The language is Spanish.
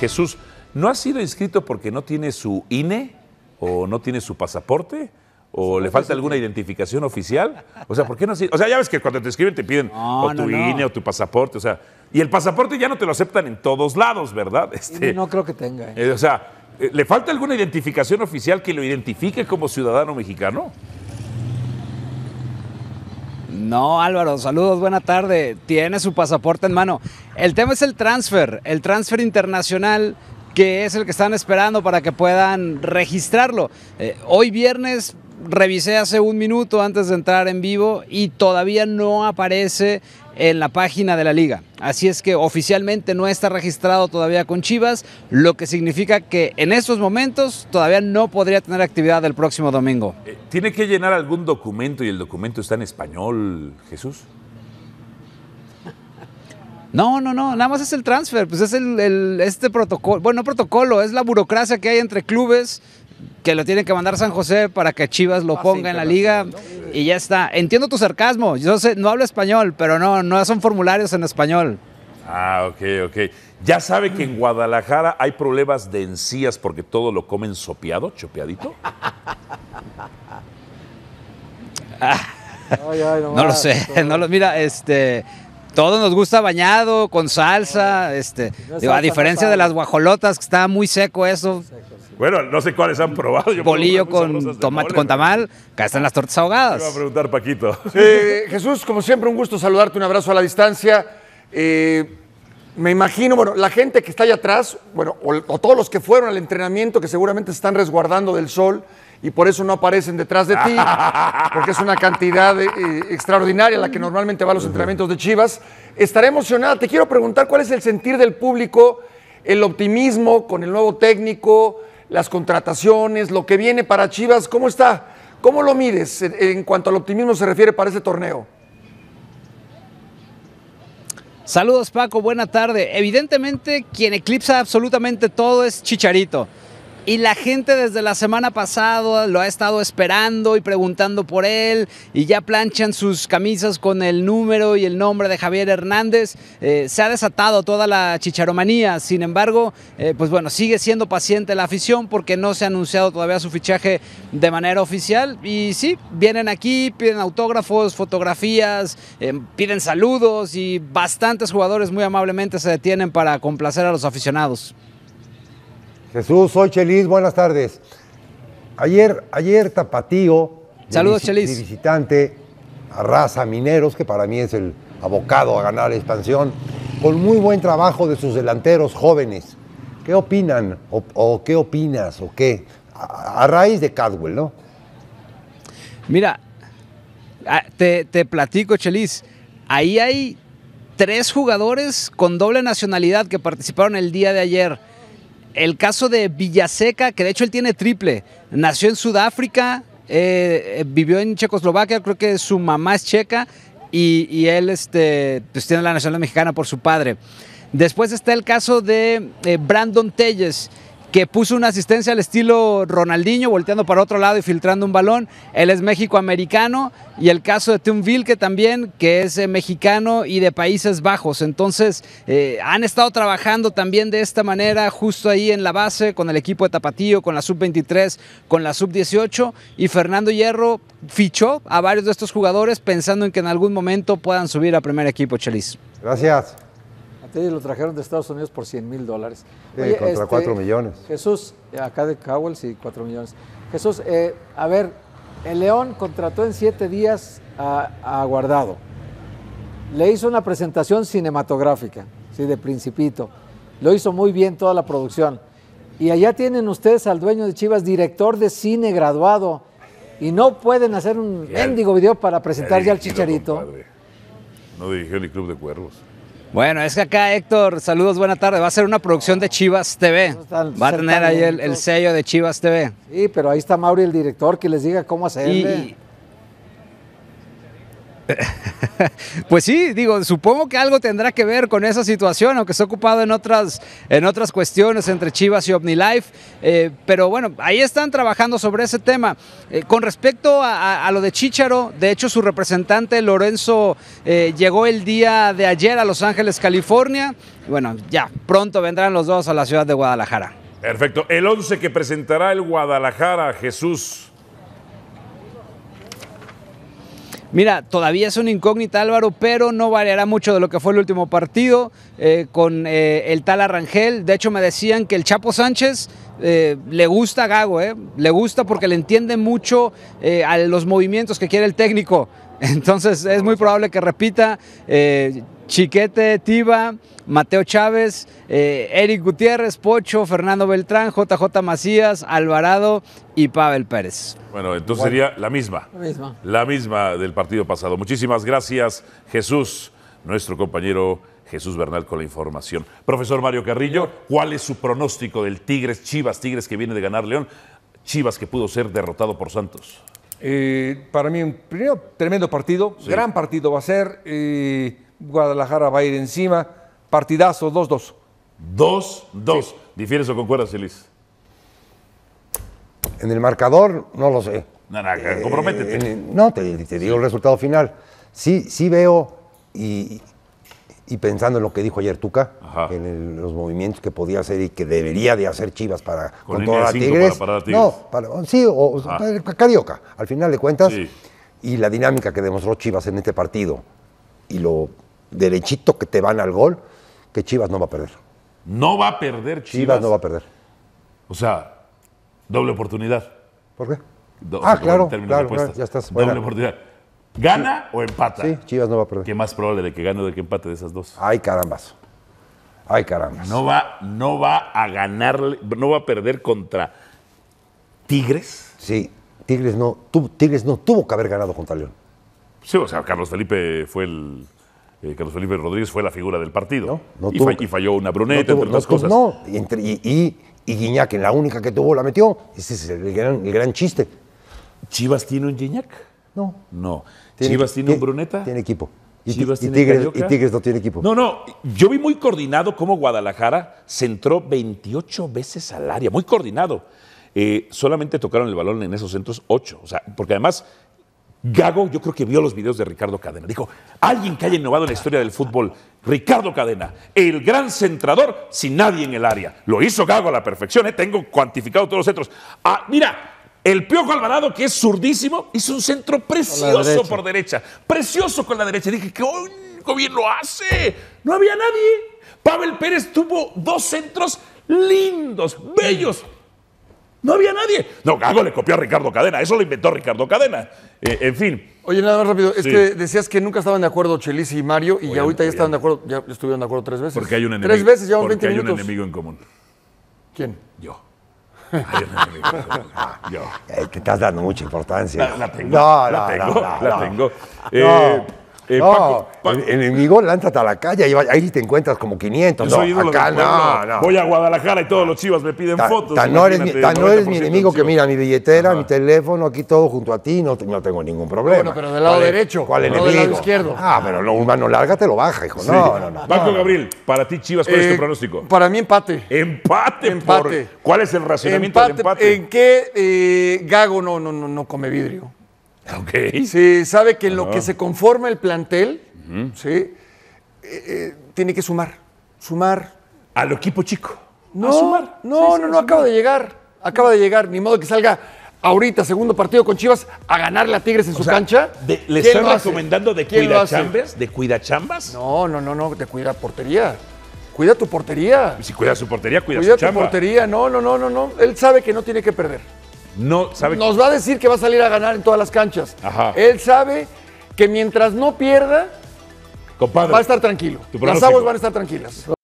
Jesús, ¿no ha sido inscrito porque no tiene su INE o no tiene su pasaporte? ¿O le falta alguna identificación oficial? O sea, ¿por qué no ha sido? O sea, ya ves que cuando te escriben te piden o tu INE o tu pasaporte, o sea, y el pasaporte ya no te lo aceptan en todos lados, ¿verdad? Este, no creo que tenga. ¿eh? Eh, o sea, eh, ¿le falta alguna identificación oficial que lo identifique como ciudadano mexicano? No, Álvaro, saludos, buena tarde. Tiene su pasaporte en mano. El tema es el transfer, el transfer internacional que es el que están esperando para que puedan registrarlo. Eh, hoy viernes revisé hace un minuto antes de entrar en vivo y todavía no aparece en la página de la liga. Así es que oficialmente no está registrado todavía con Chivas, lo que significa que en estos momentos todavía no podría tener actividad el próximo domingo. Eh, ¿Tiene que llenar algún documento y el documento está en español, Jesús? No, no, no, nada más es el transfer, pues es el, este protocolo, bueno, protocolo, es la burocracia que hay entre clubes que lo tienen que mandar San José para que Chivas lo ah, ponga en la liga y ya está. Entiendo tu sarcasmo, yo sé, no hablo español, pero no, no son formularios en español. Ah, ok, ok. Ya sabe que en Guadalajara hay problemas de encías porque todo lo comen sopeado, chopeadito. no, lo sé, no lo, mira, este todo nos gusta bañado, con salsa, este, a diferencia de las guajolotas, que está muy seco eso. Bueno, no sé cuáles han probado. Polillo con, tomate, con tamal, acá están las tortas ahogadas. Te a preguntar, Paquito. Jesús, como siempre, un gusto saludarte, un abrazo a la distancia. Eh, me imagino, bueno, la gente que está allá atrás, bueno, o, todos los que fueron al entrenamiento, que seguramente están resguardando del sol y por eso no aparecen detrás de ti, porque es una cantidad eh, extraordinaria la que normalmente va a los entrenamientos de Chivas. Estaré emocionada. Te quiero preguntar cuál es el sentir del público, el optimismo con el nuevo técnico las contrataciones, lo que viene para Chivas, ¿cómo está? ¿Cómo lo mides en cuanto al optimismo se refiere para ese torneo? Saludos Paco, buena tarde. Evidentemente quien eclipsa absolutamente todo es Chicharito. Y la gente desde la semana pasada lo ha estado esperando y preguntando por él. Y ya planchan sus camisas con el número y el nombre de Javier Hernández. Eh, se ha desatado toda la chicharomanía. Sin embargo, eh, pues bueno, sigue siendo paciente la afición porque no se ha anunciado todavía su fichaje de manera oficial. Y sí, vienen aquí, piden autógrafos, fotografías, eh, piden saludos y bastantes jugadores muy amablemente se detienen para complacer a los aficionados. Jesús, soy Chelis, buenas tardes. Ayer, ayer Tapatío, Saludos, visitante a Mineros, que para mí es el abocado a ganar la expansión, con muy buen trabajo de sus delanteros jóvenes. ¿Qué opinan? ¿O, qué opinas? ¿O qué? A, raíz de Cadwell, ¿no? Mira, te, te platico, Chelis. Ahí hay tres jugadores con doble nacionalidad que participaron el día de ayer el caso de Villaseca, que de hecho él tiene triple. Nació en Sudáfrica, eh, eh, vivió en Checoslovaquia, creo que su mamá es checa y, él este, pues, tiene la nacionalidad mexicana por su padre. Después está el caso de eh, Brandon Telles que puso una asistencia al estilo Ronaldinho, volteando para otro lado y filtrando un balón. Él es México-americano. Y el caso de Tim Vilke también, que es eh, mexicano y de Países Bajos. Entonces, eh, han estado trabajando también de esta manera, justo ahí en la base, con el equipo de Tapatío, con la sub-23, con la sub-18. Y Fernando Hierro fichó a varios de estos jugadores pensando en que en algún momento puedan subir al primer equipo, Chelis. Gracias. Y lo trajeron de Estados Unidos por 100 mil dólares. contra 4 este, millones. Jesús, acá de Cowell, y 4 millones. Jesús, eh, a ver, el León contrató en 7 días a, Guardado. Le hizo una presentación cinematográfica, sí, de principito. Lo hizo muy bien toda la producción. Y allá tienen ustedes al dueño de Chivas, director de cine graduado. Y no pueden hacer un mendigo video para presentar ya, al Chicharito. No dirigió el Club de Cuervos. Bueno, es que acá Héctor, saludos, buena tarde. Va a ser una producción de Chivas TV. Va a tener ahí el, sello de Chivas TV. Sí, pero ahí está Mauri, el director, que les diga cómo hacerle. Pues sí, digo, supongo que algo tendrá que ver con esa situación, aunque ha ocupado en otras, en otras cuestiones entre Chivas y OmniLife. Eh, pero bueno, ahí están trabajando sobre ese tema. Eh, con respecto a, lo de Chicharo, de hecho, su representante Lorenzo eh, llegó el día de ayer a Los Ángeles, California. Bueno, ya, pronto vendrán los dos a la ciudad de Guadalajara. Perfecto. El 11 que presentará el Guadalajara, Jesús. Mira, todavía es una incógnita Álvaro, pero no variará mucho de lo que fue el último partido eh, con eh, el tal Arrangel. De hecho, me decían que el Chapo Sánchez eh, le gusta a Gago, le gusta porque le entiende mucho a los movimientos que quiere el técnico. Entonces es muy probable que repita. Chiquete Tiba, Mateo Chávez, eh, Eric Gutiérrez, Pocho, Fernando Beltrán, JJ Macías, Alvarado y Pavel Pérez. Bueno, entonces sería la misma. La misma. La misma del partido pasado. Muchísimas gracias, Jesús, nuestro compañero Jesús Bernal con la información. Profesor Mario Carrillo, ¿cuál es su pronóstico del Tigres Chivas, Tigres que viene de ganar León, Chivas que pudo ser derrotado por Santos? Eh, para mí, un primero, tremendo partido, gran partido va a ser. Eh, Guadalajara va a ir encima. Partidazo, 2-2. 2-2. ¿Difieres o concuerdas, Elis? En el marcador, no lo sé. No, no, eh, no, te, digo el resultado final. Sí, sí veo y, pensando en lo que dijo ayer Tuca, en los movimientos que podía hacer y que debería de hacer Chivas para con, Tigres. No, sí, o ah. Carioca, al final de cuentas, y la dinámica que demostró Chivas en este partido y lo derechito que te van al gol, que Chivas no va a perder. No va a perder Chivas. Chivas no va a perder. O sea, doble oportunidad. ¿Por qué? ah, claro, claro, ya estás. Doble oportunidad. ¿Gana o empata? Sí, Chivas no va a perder. ¿Qué más probable de que gane o de que empate de esas dos? Ay, carambas. Ay, caramba. No va, no va a ganar, no va a perder contra Tigres. Sí, Tigres no, Tigres no tuvo que haber ganado contra León. Sí, o sea, Carlos Felipe fue el eh, Carlos Felipe Rodríguez fue la figura del partido. No, y, falló una bruneta, entre otras cosas. No, y, y, Guiñac, en la única que tuvo, la metió. Ese es el gran, chiste. ¿Chivas tiene un Guiñac? No. No. ¿Chivas tiene, un bruneta? Tiene equipo. Y, Tigres, no tiene equipo. No, no, yo vi muy coordinado cómo Guadalajara centró 28 veces al área, muy coordinado. Eh, solamente tocaron el balón en esos centros 8, o sea, porque además Gago, yo creo que vio los videos de Ricardo Cadena. Dijo, alguien que haya innovado en la historia del fútbol, Ricardo Cadena, el gran centrador sin nadie en el área. Lo hizo Gago a la perfección, ¿eh? tengo cuantificado todos los centros. Ah, mira, el Piojo Alvarado, que es zurdísimo, hizo un centro precioso por derecha. Precioso con la derecha. Dije, ¿qué bien lo hace? No había nadie. Pavel Pérez tuvo dos centros lindos, bellos. No había nadie. No, Gago le copió a Ricardo Cadena. Eso lo inventó Ricardo Cadena. Eh, en fin. Oye, nada más rápido, es que decías que nunca estaban de acuerdo Chelis y Mario y ya ahorita pues ya, estaban de acuerdo, ya estuvieron de acuerdo tres veces. Porque hay un enemigo. Tres veces, llevamos 20 minutos. Porque hay un enemigo en común. ¿Quién? Yo. Hay un enemigo en común. Ah, yo. te eh, estás dando mucha importancia. La, la tengo. No, la tengo. No, la tengo. Eh, eh, no, El enemigo, lánzate a la calle, y ahí te encuentras como 500. no, no, Voy a Guadalajara y todos los chivas me piden fotos. Tan no eres, mi, enemigo que mira mi billetera, mi teléfono, aquí todo junto a ti, no, tengo ningún problema. Bueno, pero del lado derecho. ¿Cuál enemigo? Del lado izquierdo. Ah, pero lo, un mano larga te lo baja, hijo. No, no, no. Banco Gabriel, para ti chivas, ¿cuál es tu eh, pronóstico? Para mí empate. Empate. Empate. ¿Cuál es el racionamiento empate, empate? ¿En qué eh, Gago no, no, no come vidrio? Okay. Sí. sabe que en lo que ah. se conforma el plantel, ¿sí? Eh, eh, tiene que sumar. Sumar. Al equipo chico. No, no, no, no, acaba de llegar. Acaba de llegar. Ni modo que salga ahorita, segundo partido con Chivas, a ganarle a Tigres en su cancha. ¿Le están recomendando de cuida chambas? ¿De cuida chambas? No, no, no, no, de cuida portería. Cuida tu portería. Si cuida su portería, cuida, su chamba. Cuida tu portería, no, no, no, no, no. Él sabe que no tiene que perder sabe Nos va a decir que va a salir a ganar en todas las canchas. Él sabe que mientras no pierda, va a estar tranquilo. Las aguas van a estar tranquilas.